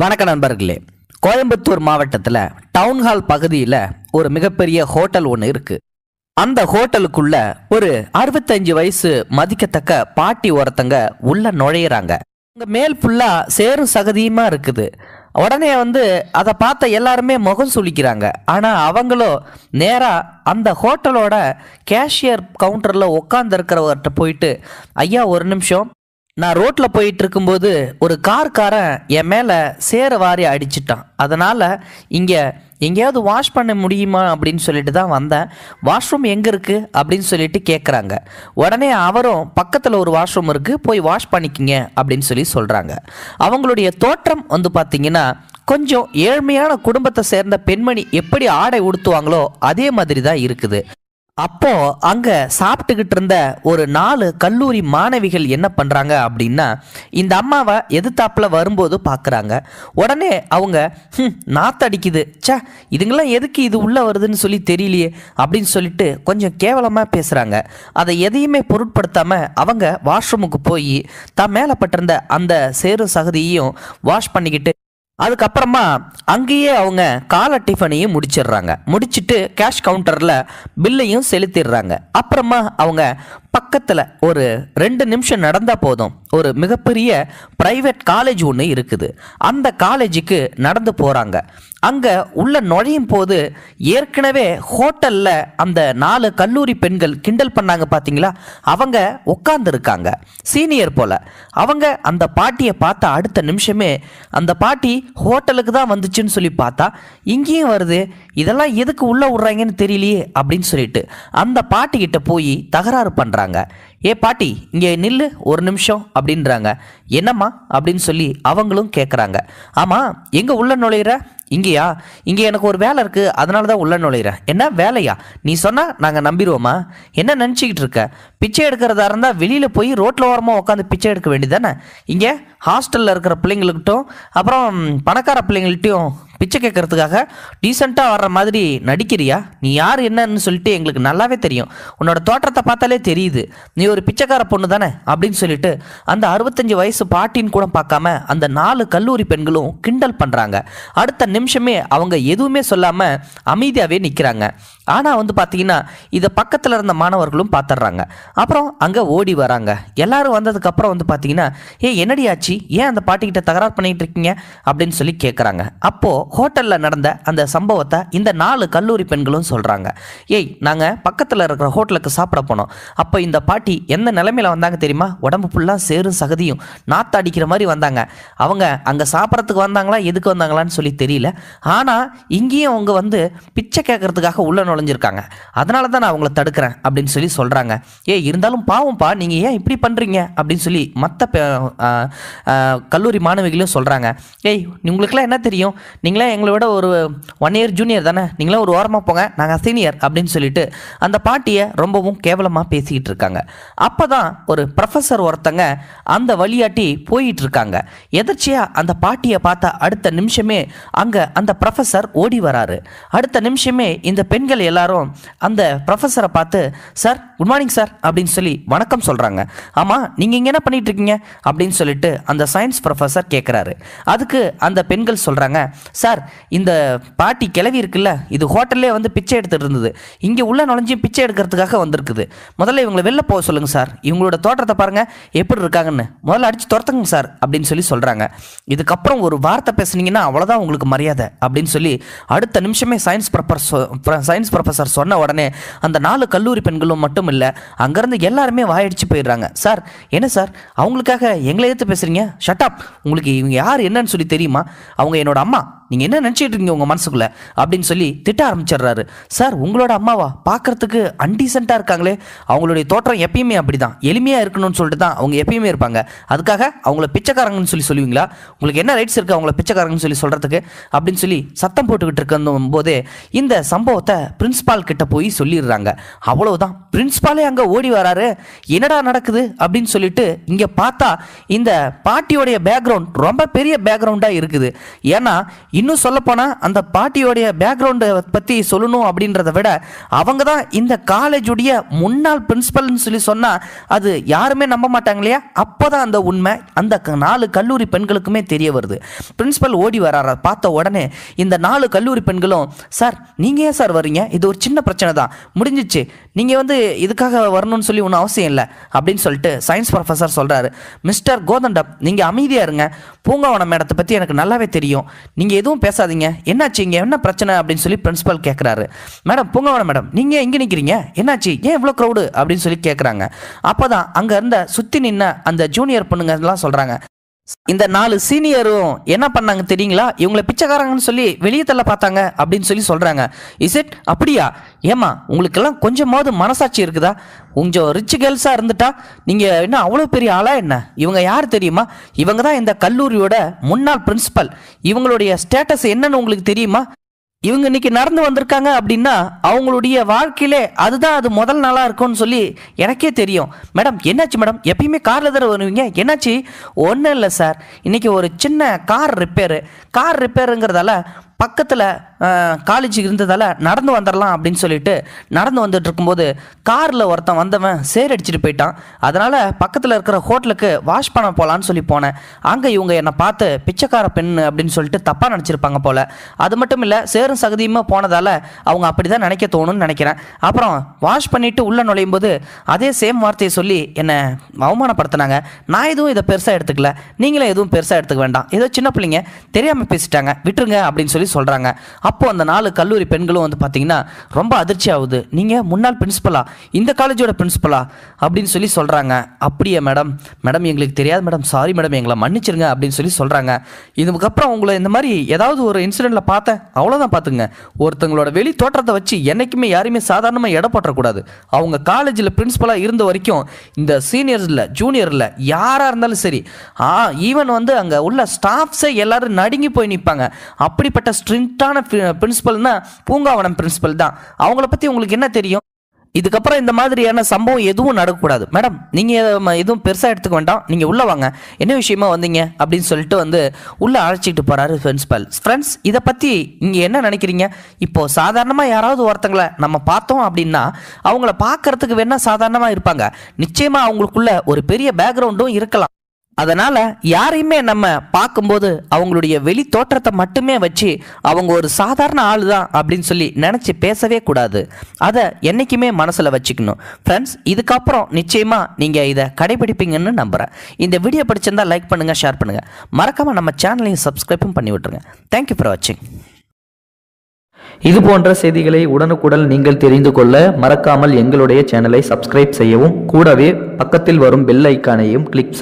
வணக்க நண்பர்களே கோயம்புத்தூர் மாவட்டத்தில் டவுன்ஹால் பகுதியில் ஒரு மிகப்பெரிய ஹோட்டல் ஒன்று இருக்கு அந்த ஹோட்டலுக்குள்ள ஒரு அறுபத்தஞ்சு வயசு மதிக்கத்தக்க பாட்டி ஒருத்தங்க உள்ள நுழையிறாங்க அங்கே மேல் ஃபுல்லாக சேரும் சகதியுமா இருக்குது உடனே வந்து அதை பார்த்த எல்லாருமே முகம் சுழிக்கிறாங்க ஆனால் அவங்களோ நேராக அந்த ஹோட்டலோட கேஷியர் கவுண்டரில் உட்காந்துருக்கிறவர்கிட்ட போயிட்டு ஐயா ஒரு நிமிஷம் நான் ரோட்டில் போயிட்டு இருக்கும்போது ஒரு கார்காரன் என் மேலே சேர வாரி அடிச்சிட்டான் அதனால் இங்கே எங்கேயாவது வாஷ் பண்ண முடியுமா அப்படின்னு சொல்லிட்டு தான் வந்தேன் வாஷ்ரூம் எங்கே இருக்குது அப்படின்னு சொல்லிட்டு கேட்குறாங்க உடனே அவரும் பக்கத்தில் ஒரு வாஷ்ரூம் இருக்குது போய் வாஷ் பண்ணிக்கிங்க அப்படின்னு சொல்லி சொல்கிறாங்க அவங்களுடைய தோற்றம் வந்து பார்த்திங்கன்னா கொஞ்சம் ஏழ்மையான குடும்பத்தை சேர்ந்த பெண்மணி எப்படி ஆடை உடுத்துவாங்களோ அதே மாதிரி தான் இருக்குது அப்போ அங்க சாப்பிட்டுக்கிட்டு இருந்த ஒரு நாலு கல்லூரி மாணவிகள் என்ன பண்றாங்க அப்படின்னா இந்த அம்மாவை எதிர்த்தாப்புல வரும்போது பார்க்குறாங்க உடனே அவங்க நாத்தடிக்குது சா இதுங்களாம் எதுக்கு இது உள்ளே வருதுன்னு சொல்லி தெரியலையே அப்படின்னு சொல்லிட்டு கொஞ்சம் கேவலமாக பேசுகிறாங்க அதை எதையுமே பொருட்படுத்தாமல் அவங்க வாஷ்ரூமுக்கு போய் தான் மேலப்பட்டிருந்த அந்த சேரு சகதியையும் வாஷ் பண்ணிக்கிட்டு அதுக்கப்புறமா அங்கேயே அவங்க கால டிஃபனையும் முடிச்சிடுறாங்க முடிச்சுட்டு கேஷ் கவுண்டரில் பில்லையும் செலுத்திடுறாங்க அப்புறமா அவங்க பக்கத்தில் ஒரு ரெண்டு நிமிஷம் நடந்தால் போதும் ஒரு மிகப்பெரிய ப்ரைவேட் காலேஜ் ஒன்று இருக்குது அந்த காலேஜுக்கு நடந்து போகிறாங்க அங்கே உள்ள நுழையும் போது ஏற்கனவே ஹோட்டலில் அந்த நாலு கல்லூரி பெண்கள் கிண்டல் பண்ணாங்க பார்த்தீங்களா அவங்க உட்காந்துருக்காங்க சீனியர் போல் அவங்க அந்த பாட்டியை பார்த்தா அடுத்த நிமிஷமே அந்த பாட்டி ஹோட்டலுக்கு தான் வந்துச்சுன்னு சொல்லி பார்த்தா இங்கேயும் வருது இதெல்லாம் எதுக்கு உள்ளே விட்றாங்கன்னு தெரியலையே அப்படின்னு சொல்லிட்டு அந்த பாட்டிக்கிட்ட போய் தகராறு பண்ணுறாங்க ஏ பாட்டி இங்கே நில்லு ஒரு நிமிஷம் அப்படின்றாங்க என்னம்மா அப்படின்னு சொல்லி அவங்களும் கேட்குறாங்க ஆமாம் எங்கே உள்ள நுழையிற இங்கேயா இங்கே எனக்கு ஒரு வேலை இருக்குது அதனால தான் உள்ள நுழையிறேன் என்ன வேலையா நீ சொன்னால் நாங்கள் நம்பிடுவோமா என்ன நினச்சிக்கிட்டு இருக்க பிச்சை எடுக்கிறதா இருந்தால் வெளியில் போய் ரோட்டில் ஓரமாக உட்காந்து பிச்சை எடுக்க வேண்டியதானே இங்கே ஹாஸ்டலில் இருக்கிற பிள்ளைங்களுக்கிட்டும் அப்புறம் பணக்கார பிள்ளைங்கள்ட்டையும் பிச்சை கேட்கறதுக்காக டீசெண்டாக வர்ற மாதிரி நடிக்கிறியா நீ யார் என்னன்னு சொல்லிட்டு எங்களுக்கு நல்லாவே தெரியும் உன்னோட தோற்றத்தை பார்த்தாலே தெரியுது நீ ஒரு பிச்சைக்கார பொண்ணு தானே அப்படின்னு சொல்லிட்டு அந்த அறுபத்தஞ்சு வயசு பாட்டின்னு கூட பார்க்காம அந்த நாலு கல்லூரி பெண்களும் கிண்டல் பண்ணுறாங்க அடுத்த நிமிஷமே அவங்க எதுவுமே சொல்லாமல் அமைதியாகவே நிற்கிறாங்க ஆனால் வந்து பார்த்தீங்கன்னா இதை பக்கத்தில் இருந்த மாணவர்களும் பார்த்துட்றாங்க அப்புறம் அங்கே ஓடி வராங்க எல்லாரும் வந்ததுக்கப்புறம் வந்து பார்த்தீங்கன்னா ஏ என்னடி ஆச்சு ஏன் அந்த பாட்டிக்கிட்ட தகராறு பண்ணிகிட்டு இருக்கீங்க அப்படின்னு சொல்லி கேட்குறாங்க அப்போது ஹோட்டலில் நடந்த அந்த சம்பவத்தை இந்த நாலு கல்லூரி பெண்களும் சொல்கிறாங்க ஏய் நாங்கள் பக்கத்தில் இருக்கிற ஹோட்டலுக்கு சாப்பிட போனோம் அப்போ இந்த பாட்டி எந்த நிலைமையில் வந்தாங்க தெரியுமா உடம்பு ஃபுல்லாக சேரும் சகதியும் நாற்று அடிக்கிற மாதிரி வந்தாங்க அவங்க அங்கே சாப்பிட்றதுக்கு வந்தாங்களா எதுக்கு வந்தாங்களான்னு சொல்லி தெரியல ஆனால் இங்கேயும் அவங்க வந்து பிச்சை கேட்கறதுக்காக உள்ளே நுழைஞ்சிருக்காங்க அதனால தான் நான் அவங்கள தடுக்கிறேன் அப்படின்னு சொல்லி சொல்கிறாங்க ஏய் இருந்தாலும் பாவம்ப்பா நீங்கள் ஏன் இப்படி பண்ணுறீங்க அப்படின்னு சொல்லி மற்ற கல்லூரி மாணவிகளும் சொல்கிறாங்க ஏய் உங்களுக்குலாம் என்ன தெரியும் நீங்கள் நீங்களே எங்களை விட ஒரு ஒன் இயர் ஜூனியர் தானே நீங்களே ஒரு ஓரமாக போங்க நாங்கள் சீனியர் அப்படின்னு சொல்லிட்டு அந்த பாட்டியை ரொம்பவும் கேவலமாக பேசிக்கிட்டு இருக்காங்க அப்போ தான் ஒரு ப்ரொஃபஸர் ஒருத்தங்க அந்த வழியாட்டி போயிட்டு இருக்காங்க எதர்ச்சியாக அந்த பாட்டியை பார்த்த அடுத்த நிமிஷமே அங்கே அந்த ப்ரொஃபஸர் ஓடி வராரு அடுத்த நிமிஷமே இந்த பெண்கள் எல்லாரும் அந்த ப்ரொஃபஸரை பார்த்து சார் குட் மார்னிங் சார் அப்படின்னு சொல்லி வணக்கம் சொல்கிறாங்க ஆமாம் நீங்கள் இங்கே என்ன பண்ணிட்டு இருக்கீங்க அப்படின்னு சொல்லிட்டு அந்த சயின்ஸ் ப்ரொஃபஸர் கேட்குறாரு அதுக்கு அந்த பெண்கள் சொல்கிறாங்க சார் சார் இந்த பாட்டி கிளவி இருக்குல்ல இது ஹோட்டல்லே வந்து பிச்சை எடுத்துகிட்டு இருந்தது இங்கே உள்ளே நுழைஞ்சி பிச்சை எடுக்கிறதுக்காக வந்திருக்குது முதல்ல இவங்களை வெளில போக சொல்லுங்கள் சார் இவங்களோட தோற்றத்தை பாருங்கள் எப்படி இருக்காங்கன்னு முதல்ல அடித்து துரத்துங்க சார் அப்படின்னு சொல்லி சொல்கிறாங்க இதுக்கப்புறம் ஒரு வார்த்தை பேசுனீங்கன்னா அவ்வளோதான் உங்களுக்கு மரியாதை அப்படின்னு சொல்லி அடுத்த நிமிஷமே சயின்ஸ் ப்ரொஃபர் சயின்ஸ் ப்ரொஃபஸர் சொன்ன உடனே அந்த நாலு கல்லூரி பெண்களும் மட்டும் இல்லை அங்கேருந்து எல்லாருமே வாயடிச்சு போயிடுறாங்க சார் என்ன சார் அவங்களுக்காக எங்களை எதிர்த்து பேசுகிறீங்க ஷட்டாப் உங்களுக்கு இவங்க யார் என்னன்னு சொல்லி தெரியுமா அவங்க என்னோட அம்மா நீங்கள் என்ன நினச்சிட்டு இருக்கீங்க உங்கள் மனசுக்குள்ளே அப்படின்னு சொல்லி திட்ட ஆரம்பிச்சிடுறாரு சார் உங்களோட அம்மாவா பார்க்குறதுக்கு அன்டீசெண்டாக இருக்காங்களே அவங்களுடைய தோற்றம் எப்பயுமே அப்படி தான் எளிமையாக இருக்கணும்னு சொல்லிட்டு தான் அவங்க எப்பயுமே இருப்பாங்க அதுக்காக அவங்கள பிச்சைக்காரங்கன்னு சொல்லி சொல்லுவீங்களா உங்களுக்கு என்ன ரைட்ஸ் இருக்குது அவங்கள பிச்சைக்காரங்கன்னு சொல்லி சொல்கிறதுக்கு அப்படின்னு சொல்லி சத்தம் போட்டுக்கிட்டு இருக்கும் போதே இந்த சம்பவத்தை பிரின்ஸ்பால் கிட்ட போய் சொல்லிடுறாங்க அவ்வளவுதான் பிரின்ஸ்பாலே அங்கே ஓடி வராரு என்னடா நடக்குது அப்படின்னு சொல்லிட்டு இங்கே பார்த்தா இந்த பாட்டியோடைய பேக்ரவுண்ட் ரொம்ப பெரிய பேக்ரவுண்டாக இருக்குது ஏன்னா இன்னும் சொல்லப்போனால் அந்த பாட்டியோடைய பேக்ரவுண்டை பற்றி சொல்லணும் அப்படின்றத விட அவங்க தான் இந்த காலேஜுடைய முன்னாள் பிரின்ஸிபல்னு சொல்லி சொன்னால் அது யாருமே நம்ப மாட்டாங்க இல்லையா அப்போ தான் அந்த உண்மை அந்த நாலு கல்லூரி பெண்களுக்குமே தெரிய வருது பிரின்ஸிபல் ஓடி வராரு பார்த்த உடனே இந்த நாலு கல்லூரி பெண்களும் சார் நீங்கள் ஏன் சார் வரீங்க இது ஒரு சின்ன பிரச்சனை தான் முடிஞ்சிச்சு நீங்கள் வந்து இதுக்காக வரணும்னு சொல்லி ஒன்றும் அவசியம் இல்லை அப்படின்னு சொல்லிட்டு சயின்ஸ் ப்ரொஃபஸர் சொல்கிறாரு மிஸ்டர் கோதண்டப் நீங்கள் அமைதியாக இருங்க பூங்காவனம் மேடத்தை பற்றி எனக்கு நல்லாவே தெரியும் நீங்கள் எதுவும் பேசாதீங்க என்னாச்சு இங்கே என்ன பிரச்சனை அப்படின்னு சொல்லி பிரின்ஸிபல் கேட்குறாரு மேடம் பூங்கவன மேடம் நீங்கள் எங்கே நிற்கிறீங்க என்னாச்சு ஏன் இவ்வளோ க்ரௌடு அப்படின்னு சொல்லி கேட்குறாங்க அப்போ தான் அங்கே இருந்த சுற்றி நின்ன அந்த ஜூனியர் பொண்ணுங்கலாம் சொல்கிறாங்க இந்த நாலு சீனியரும் என்ன பண்ணாங்க தெரியுங்களா இவங்கள பிச்சைக்காரங்கன்னு சொல்லி வெளியே தள்ள பார்த்தாங்க அப்படின்னு சொல்லி சொல்கிறாங்க இஸ் இட் அப்படியா ஏமா உங்களுக்கெல்லாம் கொஞ்சமாவது மனசாட்சி இருக்குதா கொஞ்சம் ரிச் கேர்ள்ஸாக இருந்துட்டா நீங்கள் என்ன அவ்வளோ பெரிய ஆளாக என்ன இவங்க யார் தெரியுமா இவங்க தான் இந்த கல்லூரியோட முன்னாள் பிரின்சிபல் இவங்களுடைய ஸ்டேட்டஸ் என்னன்னு உங்களுக்கு தெரியுமா இவங்க இன்னைக்கு நடந்து வந்திருக்காங்க அப்படின்னா அவங்களுடைய வாழ்க்கையிலே அதுதான் அது முதல் நாளாக இருக்கும்னு சொல்லி எனக்கே தெரியும் மேடம் என்னாச்சு மேடம் எப்பயுமே காரில் தர வருவீங்க என்னாச்சு ஒன்றும் இல்லை சார் இன்றைக்கி ஒரு சின்ன கார் ரிப்பேரு கார் ரிப்பேருங்கிறதால பக்கத்தில் காலேஜ் இருந்ததால் நடந்து வந்துடலாம் அப்படின்னு சொல்லிட்டு நடந்து வந்துட்டு இருக்கும்போது காரில் ஒருத்தன் வந்தவன் சேர் அடிச்சுட்டு போயிட்டான் அதனால் பக்கத்தில் இருக்கிற ஹோட்டலுக்கு வாஷ் பண்ண போகலான்னு சொல்லி போனேன் அங்கே இவங்க என்னை பார்த்து பிச்சைக்கார பெண் அப்படின்னு சொல்லிட்டு தப்பாக நினச்சிருப்பாங்க போல் அது மட்டும் இல்லை சேரும் சகதியுமே போனதால் அவங்க அப்படி தான் நினைக்க தோணும்னு நினைக்கிறேன் அப்புறம் வாஷ் பண்ணிவிட்டு உள்ளே நுழையும் போது அதே சேம் வார்த்தையை சொல்லி என்னை அவமானப்படுத்தினாங்க நான் எதுவும் இதை பெருசாக எடுத்துக்கல நீங்களும் எதுவும் பெருசாக எடுத்துக்க வேண்டாம் ஏதோ சின்ன பிள்ளைங்க தெரியாமல் பேசிட்டாங்க விட்டுருங்க அப்படின்னு சொல்லி சொல்லி சொல்கிறாங்க அப்போது அந்த நாலு கல்லூரி பெண்களும் வந்து பார்த்தீங்கன்னா ரொம்ப அதிர்ச்சி ஆகுது நீங்கள் முன்னாள் பிரின்ஸிபலா இந்த காலேஜோட பிரின்ஸிபலா அப்படின்னு சொல்லி சொல்கிறாங்க அப்படியே மேடம் மேடம் எங்களுக்கு தெரியாது மேடம் சாரி மேடம் எங்களை மன்னிச்சிருங்க அப்படின்னு சொல்லி சொல்கிறாங்க இதுக்கப்புறம் உங்களை இந்த மாதிரி ஏதாவது ஒரு இன்சிடெண்ட்டில் பார்த்தேன் அவ்வளோதான் பார்த்துங்க ஒருத்தங்களோட வெளி தோற்றத்தை வச்சு என்றைக்குமே யாருமே சாதாரணமாக எடை போட்டக்கூடாது அவங்க காலேஜில் பிரின்ஸிபலாக இருந்த வரைக்கும் இந்த சீனியர்ஸில் ஜூனியரில் யாராக இருந்தாலும் சரி ஈவன் வந்து அங்கே உள்ள ஸ்டாஃப்ஸே எல்லோரும் நடுங்கி போய் நிற்பாங்க அப்படிப்பட்ட ஸ்ட்ரிக்டான பிரின்சிபல்னா பூங்காவனம் பிரின்சிபல் தான் அவங்கள பற்றி உங்களுக்கு என்ன தெரியும் இதுக்கப்புறம் இந்த மாதிரியான சம்பவம் எதுவும் நடக்கக்கூடாது மேடம் நீங்கள் எதுவும் பெருசாக எடுத்துக்க வேண்டாம் நீங்கள் உள்ளே வாங்க என்ன விஷயமா வந்தீங்க அப்படின்னு சொல்லிட்டு வந்து உள்ளே அழைச்சிட்டு போகிறாரு பிரின்ஸிபல் ஃப்ரெண்ட்ஸ் இதை பற்றி நீங்கள் என்ன நினைக்கிறீங்க இப்போது சாதாரணமாக யாராவது ஒருத்தங்களை நம்ம பார்த்தோம் அப்படின்னா அவங்கள பார்க்கறதுக்கு வேணால் சாதாரணமாக இருப்பாங்க நிச்சயமாக அவங்களுக்குள்ள ஒரு பெரிய பேக்ரவுண்டும் இருக்கலாம் அதனால் யாரையுமே நம்ம பார்க்கும்போது அவங்களுடைய வெளி தோற்றத்தை மட்டுமே வச்சு அவங்க ஒரு சாதாரண ஆள் தான் அப்படின்னு சொல்லி நினச்சி பேசவே கூடாது அதை என்றைக்குமே மனசில் வச்சுக்கணும் ஃப்ரெண்ட்ஸ் இதுக்கப்புறம் நிச்சயமாக நீங்கள் இதை கடைபிடிப்பீங்கன்னு நம்புகிறேன் இந்த வீடியோ பிடிச்சிருந்தால் லைக் பண்ணுங்கள் ஷேர் பண்ணுங்கள் மறக்காமல் நம்ம சேனலையும் சப்ஸ்கிரைப்பும் பண்ணி விட்ருங்க தேங்க்யூ ஃபார் வாட்சிங் இது போன்ற செய்திகளை உடனுக்குடன் நீங்கள் தெரிந்து கொள்ள மறக்காமல் எங்களுடைய சேனலை சப்ஸ்கிரைப் செய்யவும் கூடவே பக்கத்தில் வரும் பெல் ஐக்கானையும் கிளிக்